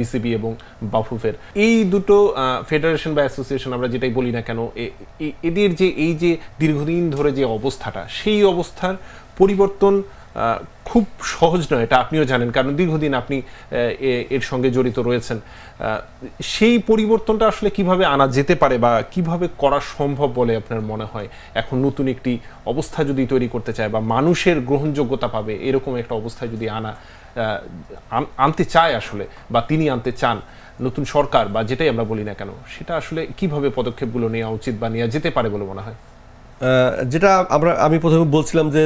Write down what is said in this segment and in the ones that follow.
BCB এবং বাফুফের এই দুটো ফেডারেশন বা অ্যাসোসিয়েশন আমরা যেটাই বলি না কেন এদের যে এই যে দীর্ঘদিন ধরে যে অবস্থাটা সেই অবস্থার পরিবর্তন খুব সহজ নয় এটা আপনিও জানেন কারণ দীর্ঘদিন আপনি এর সঙ্গে জড়িত রয়েছেন সেই পরিবর্তনটা আসলে কিভাবে আনা যেতে পারে বা কিভাবে করা সম্ভব বলে আপনার মনে হয় এখন নতুন একটি অবস্থা যদি তৈরি করতে চায় বা মানুষের গ্রহণযোগ্যতা পাবে এরকম একটা অবস্থায় যদি আনা আনতে চায় আসলে বা তিনি আনতে চান নতুন সরকার বা যেটাই আমরা বলি না কেন সেটা আসলে কিভাবে পদক্ষেপগুলো নেওয়া উচিত বা নেওয়া যেতে পারে বলে মনে হয় যেটা আমরা আমি প্রথমে বলছিলাম যে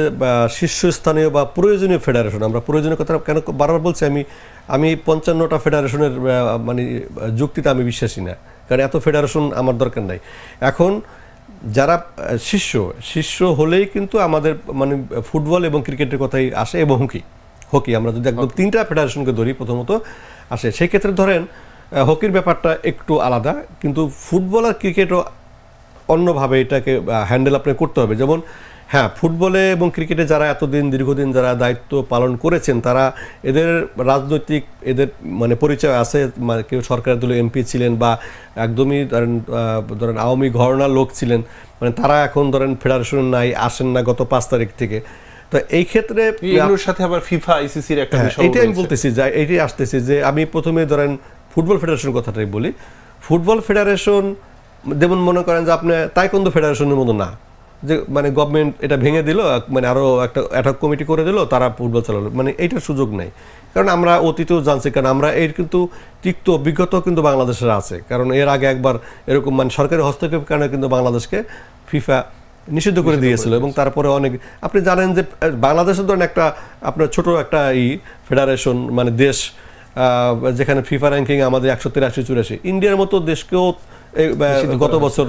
শীর্ষস্থানীয় বা প্রয়োজনীয় ফেডারেশন আমরা প্রয়োজনীয় কথা কেন বারবার বলছি আমি আমি পঞ্চান্নটা ফেডারেশনের মানে যুক্তিতে আমি বিশ্বাসী না কারণ এত ফেডারেশন আমার দরকার নাই এখন যারা শিষ্য শিষ্য হলেই কিন্তু আমাদের মানে ফুটবল এবং ক্রিকেটের কথাই আসে এবং হকি হকি আমরা যদি একদম তিনটা ফেডারেশনকে ধরি প্রথমত আসে সেক্ষেত্রে ধরেন হকির ব্যাপারটা একটু আলাদা কিন্তু ফুটবল আর ক্রিকেটও অন্যভাবে এটাকে হ্যান্ডেল আপনি করতে হবে যেমন হ্যাঁ ফুটবলে এবং ক্রিকেটে যারা এতদিন দীর্ঘদিন যারা দায়িত্ব পালন করেছেন তারা এদের রাজনৈতিক এদের মানে পরিচয় আছে মানে কেউ সরকারের দলীয় এমপি ছিলেন বা একদমই ধরেন ধরেন আওয়ামী ঘরনা লোক ছিলেন মানে তারা এখন ধরেন ফেডারেশন নাই আসেন না গত পাঁচ তারিখ থেকে তো এই ক্ষেত্রে সাথে আবার ফিফা আইসিসির একটা হ্যাঁ, এটাই আমি বলতেছি যে এটাই আসতেছি যে আমি প্রথমে ধরেন ফুটবল ফেডারেশন কথাটাই বলি ফুটবল ফেডারেশন যেমন মনে করেন যে আপনি তাইকন্দ ফেডারেশনের মতো না যে মানে গভর্নমেন্ট এটা ভেঙে দিল মানে আরও একটা অ্যাটাক কমিটি করে দিল তারা ফুটবল চালালো মানে এইটার সুযোগ নেই কারণ আমরা অতীতেও জানছি কারণ আমরা এর কিন্তু তিক্ত অভিজ্ঞতাও কিন্তু বাংলাদেশের আছে কারণ এর আগে একবার এরকম মানে সরকারি হস্তক্ষেপের কারণে কিন্তু বাংলাদেশকে ফিফা নিষিদ্ধ করে দিয়েছিল এবং তারপরে অনেক আপনি জানেন যে বাংলাদেশের ধরেন একটা আপনার ছোট একটা ই ফেডারেশন মানে দেশ যেখানে ফিফা র্যাঙ্কিং আমাদের একশো তিরাশি চুরাশি ইন্ডিয়ার মতো দেশকেও গত বছর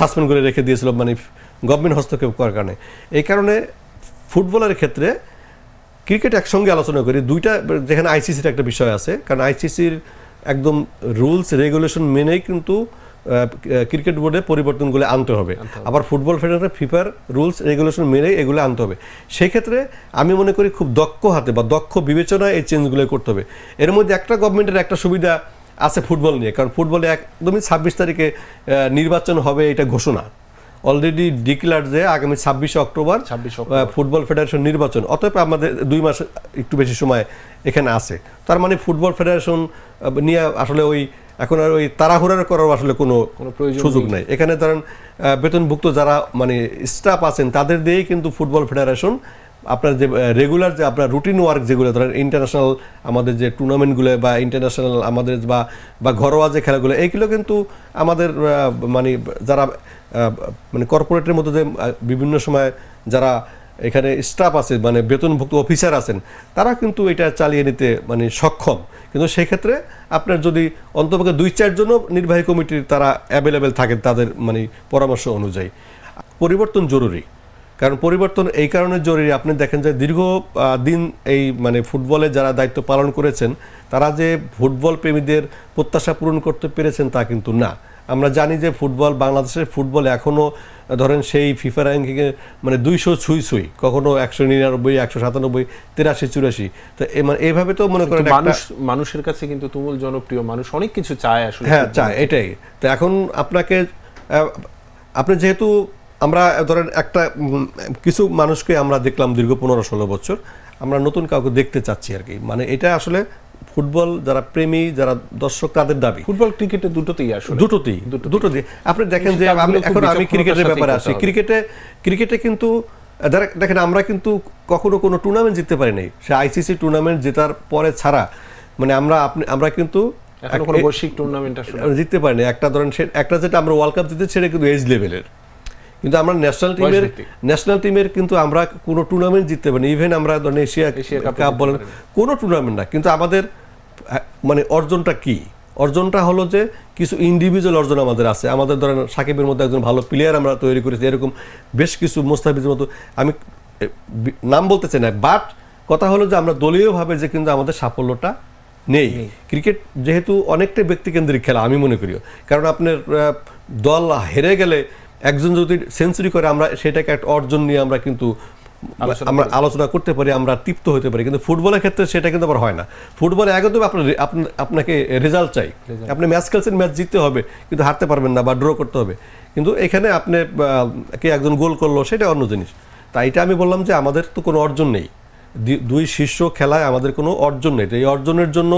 সাসপেন্ড করে রেখে দিয়েছিল মানে গভর্নমেন্ট হস্তক্ষেপ করার কারণে এই কারণে ফুটবলের ক্ষেত্রে ক্রিকেট একসঙ্গে আলোচনা করি দুইটা যেখানে আইসিসির একটা বিষয় আছে কারণ আইসিসির একদম রুলস রেগুলেশন মেনেই কিন্তু ক্রিকেট বোর্ডে পরিবর্তনগুলো আনতে হবে আবার ফুটবল ফেডারেশন ফিফার রুলস রেগুলেশন মেনেই এগুলো আনতে হবে সেক্ষেত্রে আমি মনে করি খুব দক্ষ হাতে বা দক্ষ বিবেচনায় এই চেঞ্জগুলো করতে হবে এর মধ্যে একটা গভর্নমেন্টের একটা সুবিধা আছে ফুটবল নিয়ে কারণ ফুটবলে একদমই ছাব্বিশ তারিখে নির্বাচন হবে এটা ঘোষণা অলরেডি ডিক্লার যে আগামী ছাব্বিশে অক্টোবর ফুটবল ফেডারেশন নির্বাচন অতএব আমাদের দুই মাস একটু বেশি সময় এখানে আছে তার মানে ফুটবল ফেডারেশন নিয়ে আসলে ওই এখন আর ওই তাড়াহুড়ার করার আসলে কোনো সুযোগ নেই এখানে ধরেন বেতনভুক্ত যারা মানে স্টাফ আছেন তাদের দিয়েই কিন্তু ফুটবল ফেডারেশন আপনার যে রেগুলার যে আপনার রুটিন ওয়ার্ক যেগুলো ধরেন ইন্টারন্যাশনাল আমাদের যে টুর্নামেন্টগুলো বা ইন্টারন্যাশনাল আমাদের বা বা ঘরোয়া যে খেলাগুলো এইগুলো কিন্তু আমাদের মানে যারা মানে কর্পোরেটের মধ্যে যে বিভিন্ন সময় যারা এখানে স্টাফ আছে মানে বেতনভুক্ত অফিসার আছেন তারা কিন্তু এটা চালিয়ে নিতে মানে সক্ষম কিন্তু সেক্ষেত্রে আপনার যদি অন্তপক্ষে দুই চারজনও নির্বাহী কমিটির তারা অ্যাভেলেবেল থাকেন তাদের মানে পরামর্শ অনুযায়ী পরিবর্তন জরুরি কারণ পরিবর্তন এই কারণে জরুরি আপনি দেখেন যে দীর্ঘ দিন এই মানে ফুটবলে যারা দায়িত্ব পালন করেছেন তারা যে ফুটবল প্রেমীদের প্রত্যাশা পূরণ করতে পেরেছেন তা কিন্তু না আমরা জানি যে ফুটবল বাংলাদেশের ফুটবল এখনও ধরেন সেই ফিফা র্যাঙ্কিংয়ে মানে দুইশো ছুঁই ছুঁই কখনো একশো নিরানব্বই একশো সাতানব্বই তিরাশি চুরাশি তো মানে এইভাবে তো মনে করেন মানুষ মানুষের কাছে কিন্তু তুমুল জনপ্রিয় মানুষ অনেক কিছু চায় আসলে হ্যাঁ চায় এটাই তো এখন আপনাকে আপনি যেহেতু আমরা ধরেন একটা কিছু মানুষকে আমরা দেখলাম দীর্ঘ পনেরো ষোলো বছর আমরা নতুন কাউকে দেখতে চাচ্ছি আর কি মানে এটা আসলে ফুটবল যারা প্রেমী যারা দর্শক তাদের দাবি ফুটবল ক্রিকেটে দুটোতেই আসলে দুটোতেই দুটোতেই আপনি দেখেন যে আমি এখন আমি ক্রিকেটের ব্যাপারে আসি ক্রিকেটে ক্রিকেটে কিন্তু যারা দেখেন আমরা কিন্তু কখনো কোনো টুর্নামেন্ট জিততে পারি নাই সে আইসিসি টুর্নামেন্ট জেতার পরে ছাড়া মানে আমরা আপনি আমরা কিন্তু জিততে পারিনি একটা ধরেন একটা যেটা আমরা ওয়ার্ল্ড কাপ জিতে সেটা কিন্তু এজ লেভেলের কিন্তু আমরা ন্যাশনাল টিমের ন্যাশনাল টিমের কিন্তু আমরা কোনো টুর্নামেন্ট জিততে পারি ইভেন আমরা ধরেন এশিয়া কাপ বলেন কোনো টুর্নামেন্ট না কিন্তু আমাদের হ্যাঁ, মানে অর্জনটা কি অর্জনটা হলো যে কিছু ইন্ডিভিজুয়াল অর্জন আমাদের আছে আমাদের ধরেন সাকিবের মধ্যে একজন ভালো প্লেয়ার আমরা তৈরি করেছি এরকম বেশ কিছু মোস্তাফিজের মতো আমি নাম বলতে চাই না বাট কথা হলো যে আমরা দলীয়ভাবে যে কিন্তু আমাদের সাফল্যটা নেই ক্রিকেট যেহেতু অনেকটাই ব্যক্তিকেন্দ্রিক খেলা আমি মনে করি কারণ আপনার দল হেরে গেলে একজন যদি সেঞ্চুরি করে আমরা সেটাকে একটা অর্জন নিয়ে আমরা কিন্তু আমরা আলোচনা করতে পারি আমরা তৃপ্ত হতে পারি কিন্তু ফুটবলের ক্ষেত্রে সেটা কিন্তু আবার হয় না ফুটবলে আগে তো আপনার আপনাকে রেজাল্ট চাই আপনি ম্যাচ খেলছেন ম্যাচ জিততে হবে কিন্তু হারতে পারবেন না বা ড্র করতে হবে কিন্তু এখানে আপনি কে একজন গোল করলো সেটা অন্য জিনিস তাই এটা আমি বললাম যে আমাদের তো কোনো অর্জন নেই দুই শীর্ষ খেলায় আমাদের কোনো অর্জন নেই এই অর্জনের জন্য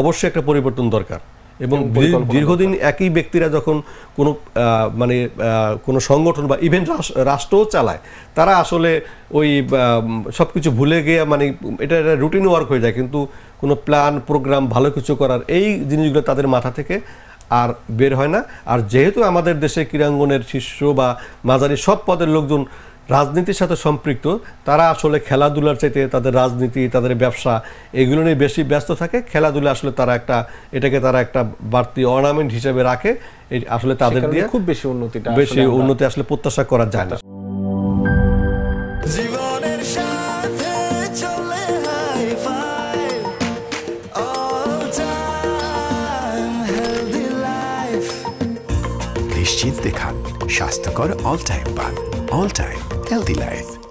অবশ্যই একটা পরিবর্তন দরকার এবং দীর্ঘদিন একই ব্যক্তিরা যখন কোনো মানে কোনো সংগঠন বা ইভেন রাষ্ট্রও চালায় তারা আসলে ওই সব কিছু ভুলে গিয়ে মানে এটা একটা রুটিন ওয়ার্ক হয়ে যায় কিন্তু কোনো প্ল্যান প্রোগ্রাম ভালো কিছু করার এই জিনিসগুলো তাদের মাথা থেকে আর বের হয় না আর যেহেতু আমাদের দেশে ক্রীড়াঙ্গনের শীর্ষ বা মাঝারি সব পদের লোকজন রাজনীতির সাথে সম্পৃক্ত তারা আসলে খেলাধুলার চাইতে তাদের রাজনীতি তাদের ব্যবসা এগুলো নিয়ে বেশি ব্যস্ত থাকে খেলাধুলা আসলে তারা একটা এটাকে তারা একটা বাড়তি অর্নামেন্ট হিসেবে রাখে আসলে তাদের দিয়ে খুব বেশি উন্নতি বেশি উন্নতি আসলে প্রত্যাশা করা যায় না নিশ্চিন্তে খান স্বাস্থ্যকর অল টাইম পান all-time healthy life.